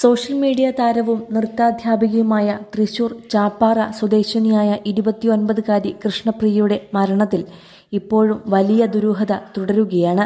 social media താരവും നൃത്താധ്യാപികയുമായ തൃശൂർ ചാപ്പാറ സ്വദേശിനിയായ ഇരുപത്തിയൊൻപതുകാരി കൃഷ്ണപ്രിയയുടെ മരണത്തിൽ ഇപ്പോഴും വലിയ ദുരൂഹത തുടരുകയാണ്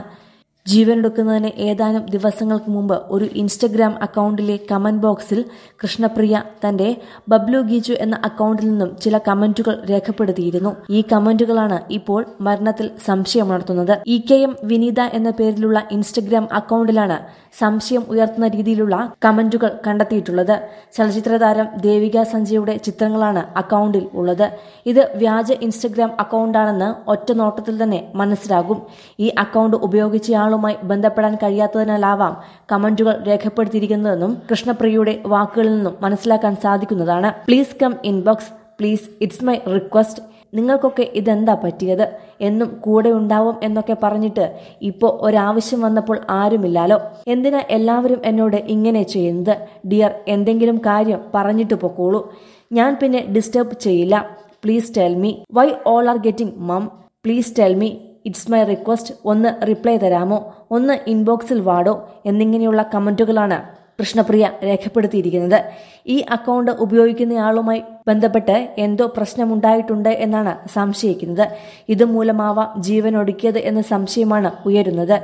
ജീവനെടുക്കുന്നതിന് ഏതാനും ദിവസങ്ങൾക്ക് മുമ്പ് ഒരു ഇൻസ്റ്റഗ്രാം അക്കൗണ്ടിലെ കമന്റ് ബോക്സിൽ കൃഷ്ണപ്രിയ തന്റെ ബബ്ലു ഗീജു എന്ന അക്കൗണ്ടിൽ നിന്നും ചില കമന്റുകൾ രേഖപ്പെടുത്തിയിരുന്നു ഈ കമന്റുകളാണ് ഇപ്പോൾ മരണത്തിൽ സംശയമുണർത്തുന്നത് ഇ കെ എം വിനീത എന്ന പേരിലുള്ള ഇൻസ്റ്റഗ്രാം അക്കൗണ്ടിലാണ് സംശയം ഉയർത്തുന്ന രീതിയിലുള്ള കമന്റുകൾ കണ്ടെത്തിയിട്ടുള്ളത് ചലച്ചിത്ര താരം ദേവിക സഞ്ജയുടെ ചിത്രങ്ങളാണ് അക്കൗണ്ടിൽ ഉള്ളത് ഇത് വ്യാജ ഇൻസ്റ്റഗ്രാം അക്കൗണ്ടാണെന്ന് ഒറ്റ നോട്ടത്തിൽ തന്നെ മനസ്സിലാകും ഈ അക്കൗണ്ട് ഉപയോഗിച്ചയാൾ കാരണങ്ങളുമായി ബന്ധപ്പെടാൻ കഴിയാത്തതിനാലാവാം കമന്റുകൾ രേഖപ്പെടുത്തിയിരിക്കുന്നതെന്നും കൃഷ്ണപ്രിയയുടെ വാക്കുകളിൽ നിന്നും മനസ്സിലാക്കാൻ സാധിക്കുന്നതാണ് please come inbox please it's my request നിങ്ങൾക്കൊക്കെ ഇതെന്താ പറ്റിയത് എന്നും കൂടെ ഉണ്ടാവും എന്നൊക്കെ പറഞ്ഞിട്ട് ഇപ്പോൾ ഒരാവശ്യം വന്നപ്പോൾ ആരുമില്ലാലോ എന്തിനാ എല്ലാവരും എന്നോട് ഇങ്ങനെ ചെയ്യുന്നത് ഡിയർ എന്തെങ്കിലും കാര്യം പറഞ്ഞിട്ട് പൊക്കോളൂ ഞാൻ പിന്നെ ഡിസ്റ്റർബ് ചെയ്യില്ല please tell me why all are getting mum please tell me it's my request ഒന്ന് റിപ്ലൈ തരാമോ ഒന്ന് ഇൻബോക്സിൽ വാടോ എന്നിങ്ങനെയുള്ള കമൻറ്റുകളാണ് കൃഷ്ണപ്രിയ രേഖപ്പെടുത്തിയിരിക്കുന്നത് ഈ അക്കൗണ്ട് ഉപയോഗിക്കുന്നയാളുമായി ബന്ധപ്പെട്ട് എന്തോ പ്രശ്നമുണ്ടായിട്ടുണ്ട് എന്നാണ് സംശയിക്കുന്നത് ഇതുമൂലമാവാം ജീവനൊടുക്കിയത് എന്ന സംശയമാണ് ഉയരുന്നത്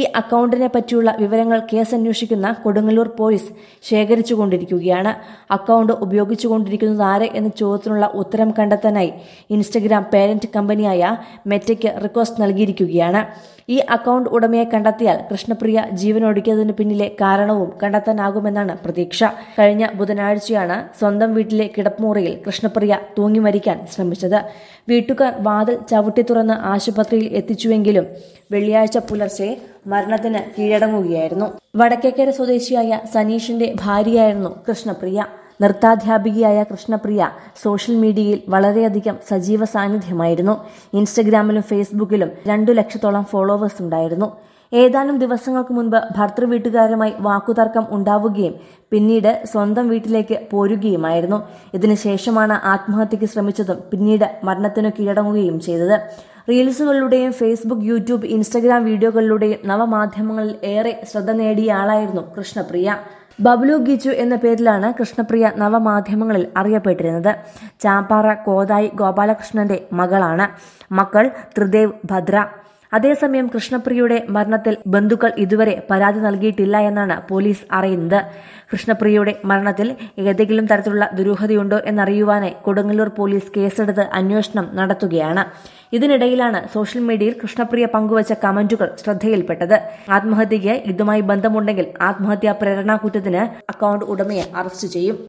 ഈ അക്കൗണ്ടിനെ പറ്റിയുള്ള വിവരങ്ങൾ കേസ് അന്വേഷിക്കുന്ന കൊടുങ്ങല്ലൂർ പോലീസ് ശേഖരിച്ചുകൊണ്ടിരിക്കുകയാണ് അക്കൗണ്ട് ഉപയോഗിച്ചുകൊണ്ടിരിക്കുന്നത് ആരെ എന്ന ചോദ്യത്തിനുള്ള ഉത്തരം കണ്ടെത്താനായി ഇൻസ്റ്റഗ്രാം പേരന്റ് കമ്പനിയായ മെറ്റയ്ക്ക് റിക്വസ്റ്റ് നൽകിയിരിക്കുകയാണ് ഈ അക്കൗണ്ട് ഉടമയെ കണ്ടെത്തിയാൽ കൃഷ്ണപ്രിയ ജീവനൊടുക്കിയതിനു പിന്നിലെ കാരണവും കണ്ടെത്താനാകുമെന്നാണ് പ്രതീക്ഷ കഴിഞ്ഞ ബുധനാഴ്ചയാണ് സ്വന്തം വീട്ടിലെ കിടപ്പുമുറി മുറിയിൽ കൃഷ്ണപ്രിയ തൂങ്ങി മരിക്കാൻ ശ്രമിച്ചത് വീട്ടുകാർ വാതിൽ ചവിട്ടി തുറന്ന് ആശുപത്രിയിൽ എത്തിച്ചുവെങ്കിലും വെള്ളിയാഴ്ച പുലർച്ചെ മരണത്തിന് കീഴടങ്ങുകയായിരുന്നു വടക്കേക്കര സ്വദേശിയായ സനീഷിന്റെ ഭാര്യയായിരുന്നു കൃഷ്ണപ്രിയ നൃത്താധ്യാപികയായ കൃഷ്ണപ്രിയ സോഷ്യൽ മീഡിയയിൽ വളരെയധികം സജീവ സാന്നിധ്യമായിരുന്നു ഇൻസ്റ്റഗ്രാമിലും ഫേസ്ബുക്കിലും രണ്ടു ലക്ഷത്തോളം ഫോളോവേഴ്സ് ഉണ്ടായിരുന്നു ഏതാനും ദിവസങ്ങൾക്ക് മുൻപ് ഭർത്തൃ വീട്ടുകാരുമായി വാക്കുതർക്കം ഉണ്ടാവുകയും പിന്നീട് സ്വന്തം വീട്ടിലേക്ക് പോരുകയുമായിരുന്നു ഇതിനുശേഷമാണ് ആത്മഹത്യയ്ക്ക് ശ്രമിച്ചതും പിന്നീട് മരണത്തിനു കീഴടങ്ങുകയും ചെയ്തത് റീൽസുകളിലൂടെയും ഫേസ്ബുക്ക് യൂട്യൂബ് ഇൻസ്റ്റഗ്രാം വീഡിയോകളിലൂടെയും നവമാധ്യമങ്ങളിൽ ഏറെ ശ്രദ്ധ നേടിയ ആളായിരുന്നു കൃഷ്ണപ്രിയ ബബ്ലു ഗിജു എന്ന പേരിലാണ് കൃഷ്ണപ്രിയ നവമാധ്യമങ്ങളിൽ അറിയപ്പെട്ടിരുന്നത് ചാപ്പാറ കോതായി ഗോപാലകൃഷ്ണന്റെ മകളാണ് മക്കൾ ത്രിദേവ് ഭദ്ര അതേസമയം കൃഷ്ണപ്രിയയുടെ മരണത്തിൽ ബന്ധുക്കൾ ഇതുവരെ പരാതി നൽകിയിട്ടില്ല എന്നാണ് പോലീസ് അറിയുന്നത് കൃഷ്ണപ്രിയയുടെ മരണത്തിൽ ഏതെങ്കിലും തരത്തിലുള്ള ദുരൂഹതയുണ്ടോ എന്നറിയുവാനായി കൊടുങ്ങല്ലൂർ പോലീസ് കേസെടുത്ത് അന്വേഷണം നടത്തുകയാണ് ഇതിനിടയിലാണ് സോഷ്യൽ മീഡിയയിൽ കൃഷ്ണപ്രിയ പങ്കുവച്ച കമന്റുകൾ ശ്രദ്ധയിൽപ്പെട്ടത് ആത്മഹത്യയ്ക്ക് ഇതുമായി ബന്ധമുണ്ടെങ്കിൽ ആത്മഹത്യാ കുറ്റത്തിന് അക്കൗണ്ട് ഉടമയെ അറസ്റ്റ് ചെയ്യും